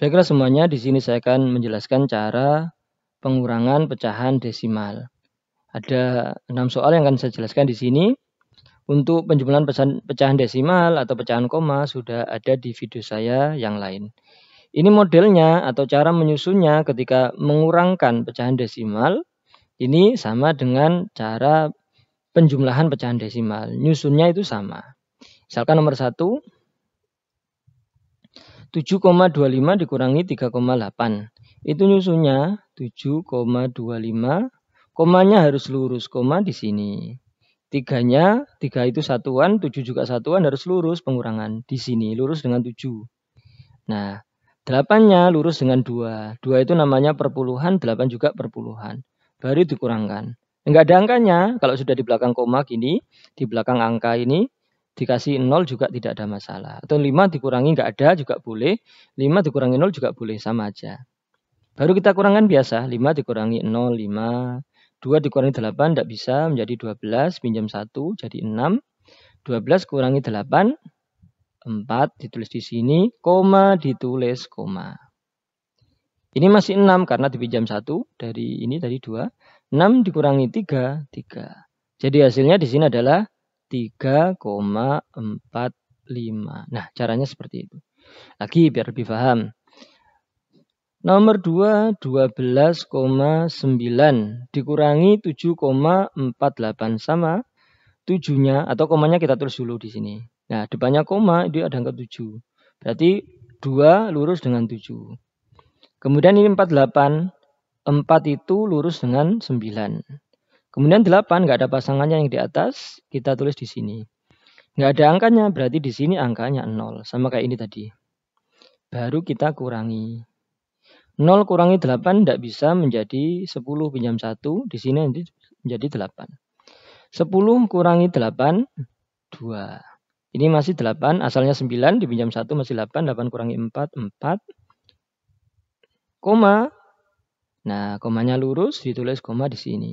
Baiklah semuanya, di sini saya akan menjelaskan cara pengurangan pecahan desimal. Ada enam soal yang akan saya jelaskan di sini. Untuk penjumlahan pecahan, desimal atau pecahan koma sudah ada di video saya yang lain. Ini modelnya atau cara menyusunnya ketika mengurangkan pecahan desimal. Ini sama dengan cara penjumlahan pecahan desimal. Nyusunnya itu sama. Misalkan nomor satu 7,25 dikurangi 3,8. Itu nyusunnya 7,25. Komanya harus lurus, koma di sini. Tiganya, tiga itu satuan, tujuh juga satuan harus lurus pengurangan. Di sini lurus dengan tujuh. Nah, delapannya lurus dengan dua. Dua itu namanya perpuluhan, delapan juga perpuluhan. Baru dikurangkan. Enggak ada angkanya, kalau sudah di belakang koma gini, di belakang angka ini, dikasih 0 juga tidak ada masalah. Atau 5 dikurangi nggak ada juga boleh. 5 dikurangi 0 juga boleh sama aja. Baru kita kurangkan biasa. 5 dikurangi 0, 5. 2 dikurangi 8 tidak bisa menjadi 12. Pinjam 1 jadi 6. 12 kurangi 8. 4 ditulis di sini. Koma ditulis koma. Ini masih 6 karena dipinjam 1 dari ini tadi 2. 6 dikurangi 3, 3. Jadi hasilnya di sini adalah 3,45. Nah, caranya seperti itu. Lagi biar lebih paham. Nomor 2, 12,9 dikurangi 7,48 sama 7-nya atau komanya kita tulis dulu di sini. Nah, depannya koma itu ada angka 7. Berarti 2 lurus dengan 7. Kemudian ini 48, 4 itu lurus dengan 9. Kemudian 8 nggak ada pasangannya yang di atas, kita tulis di sini. Nggak ada angkanya, berarti di sini angkanya 0. Sama kayak ini tadi. Baru kita kurangi. 0 kurangi 8 tidak bisa menjadi 10 pinjam 1. Di sini menjadi 8. 10 kurangi 8, 2. Ini masih 8, asalnya 9, dipinjam 1 masih 8. 8 kurangi 4, 4. Koma. Nah, komanya lurus, ditulis koma di sini.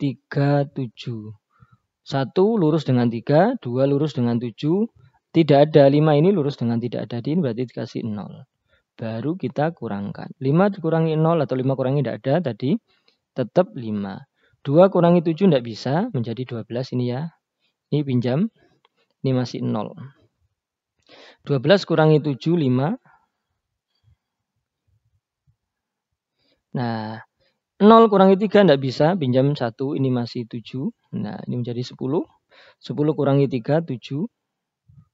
3, 7. 1 lurus dengan 3, 2 lurus dengan 7, tidak ada. 5 ini lurus dengan tidak ada. Ini berarti dikasih 0. Baru kita kurangkan. 5 dikurangi 0 atau 5 kurangi tidak ada tadi tetap 5. 2 kurangi 7 tidak bisa menjadi 12 ini ya. Ini pinjam. Ini masih 0. 12 kurangi 7, 5. Nah, 0 kurangi 3 nah, tidak bisa, pinjam 1, ini masih 7. Nah, ini menjadi 10. 10 kurangi 3, 7.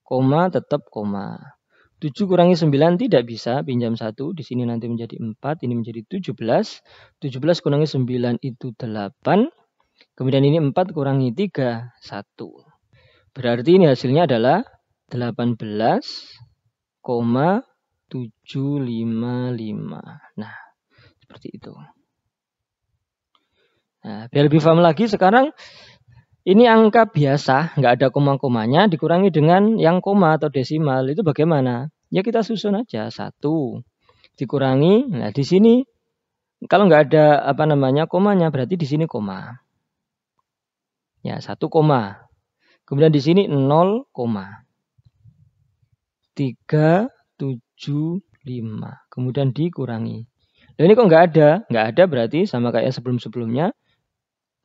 Koma, tetap koma. 7 kurangi 9 tidak bisa, pinjam 1. Di sini nanti menjadi 4, ini menjadi 17. 17 kurangi 9 itu 8. Kemudian ini 4 kurangi 3, 1. Berarti ini hasilnya adalah 18,755. Nah, seperti itu. Nah, biar lebih paham lagi sekarang ini angka biasa, nggak ada koma-komanya, dikurangi dengan yang koma atau desimal. Itu bagaimana? Ya kita susun aja satu dikurangi. Nah di sini kalau nggak ada apa namanya komanya berarti di sini koma. Ya satu koma. Kemudian di sini nol koma. tiga tujuh lima Kemudian dikurangi. Dan ini kok nggak ada? Nggak ada berarti sama kayak sebelum-sebelumnya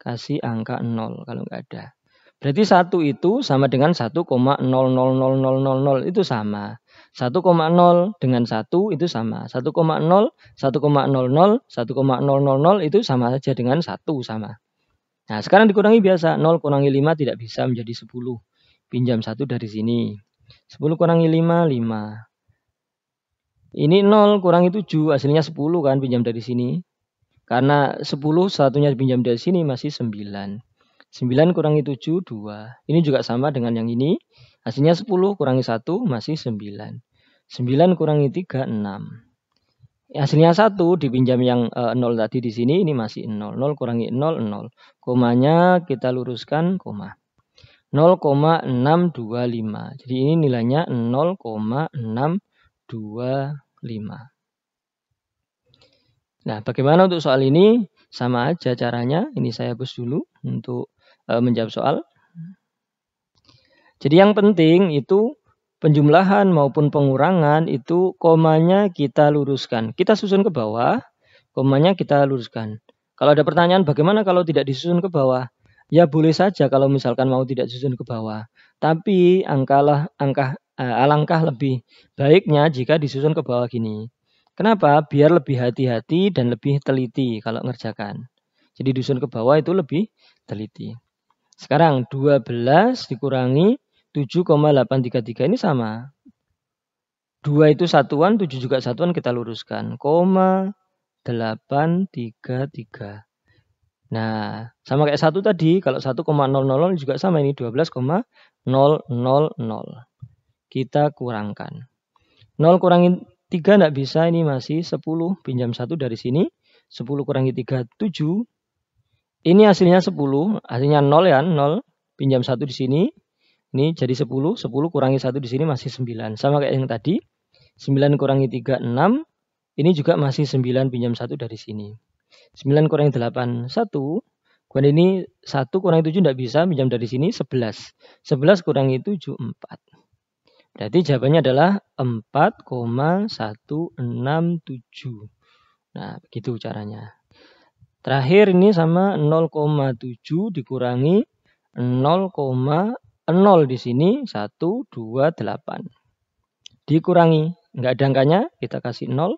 kasih angka 0 kalau nggak ada. Berarti satu itu sama dengan 1,000000 itu sama. 1,0 dengan 1 itu sama. 1,0, 1,00, 1,000 itu sama saja dengan 1 sama. Nah, sekarang dikurangi biasa. 0 kurangi 5 tidak bisa menjadi 10. Pinjam satu dari sini. 10 kurangi 5, 5. Ini 0 kurangi 7, hasilnya 10 kan pinjam dari sini. Karena 10 satunya dipinjam dari sini masih 9. 9 kurangi 7, 2. Ini juga sama dengan yang ini. Hasilnya 10 kurangi 1 masih 9. 9 kurangi 3, 6. Hasilnya 1 dipinjam yang 0 eh, tadi di sini, ini masih 0. 0 kurangi 0, 0. Komanya kita luruskan, koma. 0,625. Jadi ini nilainya 0,625. Nah, bagaimana untuk soal ini? Sama aja caranya. Ini saya hapus dulu untuk e, menjawab soal. Jadi yang penting itu penjumlahan maupun pengurangan itu komanya kita luruskan. Kita susun ke bawah, komanya kita luruskan. Kalau ada pertanyaan bagaimana kalau tidak disusun ke bawah? Ya boleh saja kalau misalkan mau tidak susun ke bawah. Tapi angkalah angka e, alangkah lebih baiknya jika disusun ke bawah gini. Kenapa? Biar lebih hati-hati dan lebih teliti kalau ngerjakan. Jadi dusun ke bawah itu lebih teliti. Sekarang 12 dikurangi 7,833 ini sama. 2 itu satuan, 7 juga satuan kita luruskan. Koma 833. Nah, sama kayak satu tadi, kalau 1,000 juga sama ini 12,000. Kita kurangkan. 0 kurangi 3 tidak bisa, ini masih 10. Pinjam 1 dari sini. 10 kurangi 3, 7. Ini hasilnya 10. Hasilnya 0 ya, 0. Pinjam 1 di sini. Ini jadi 10. 10 kurangi 1 di sini masih 9. Sama kayak yang tadi. 9 kurangi 3, 6. Ini juga masih 9 pinjam 1 dari sini. 9 kurangi 8, 1. Kemudian ini 1 kurangi 7 tidak bisa, pinjam dari sini 11. 11 kurangi 7, 4. Berarti jawabannya adalah 4,167. Nah, begitu caranya. Terakhir ini sama 0,7 dikurangi 0,0 di sini 128. Dikurangi, enggak ada angkanya, kita kasih 0.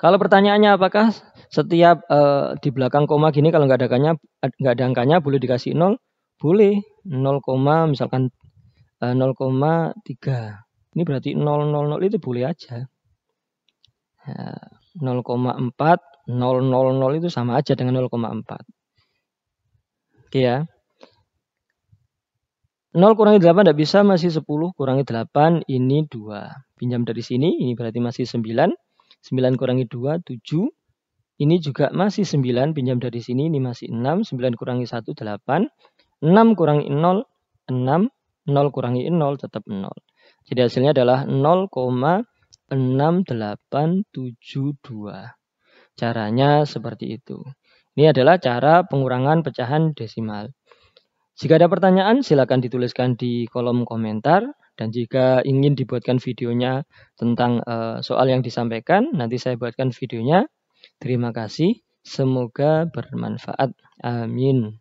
Kalau pertanyaannya apakah setiap eh, di belakang koma gini kalau enggak ada angkanya enggak ada angkanya boleh dikasih 0? Boleh. 0, misalkan 0,3. Eh, ini berarti 000 itu boleh aja. 0,4, ya, 000 itu sama aja dengan 0,4. Oke ya. 0 kurangi 8 tidak bisa, masih 10 kurangi 8, ini 2. Pinjam dari sini, ini berarti masih 9. 9 kurangi 2, 7. Ini juga masih 9, pinjam dari sini, ini masih 6. 9 kurangi 1, 8. 6 kurangi 0, 6. 0 kurangi 0 tetap 0. Jadi hasilnya adalah 0,6872. Caranya seperti itu. Ini adalah cara pengurangan pecahan desimal. Jika ada pertanyaan, silakan dituliskan di kolom komentar. Dan jika ingin dibuatkan videonya tentang uh, soal yang disampaikan, nanti saya buatkan videonya. Terima kasih, semoga bermanfaat. Amin.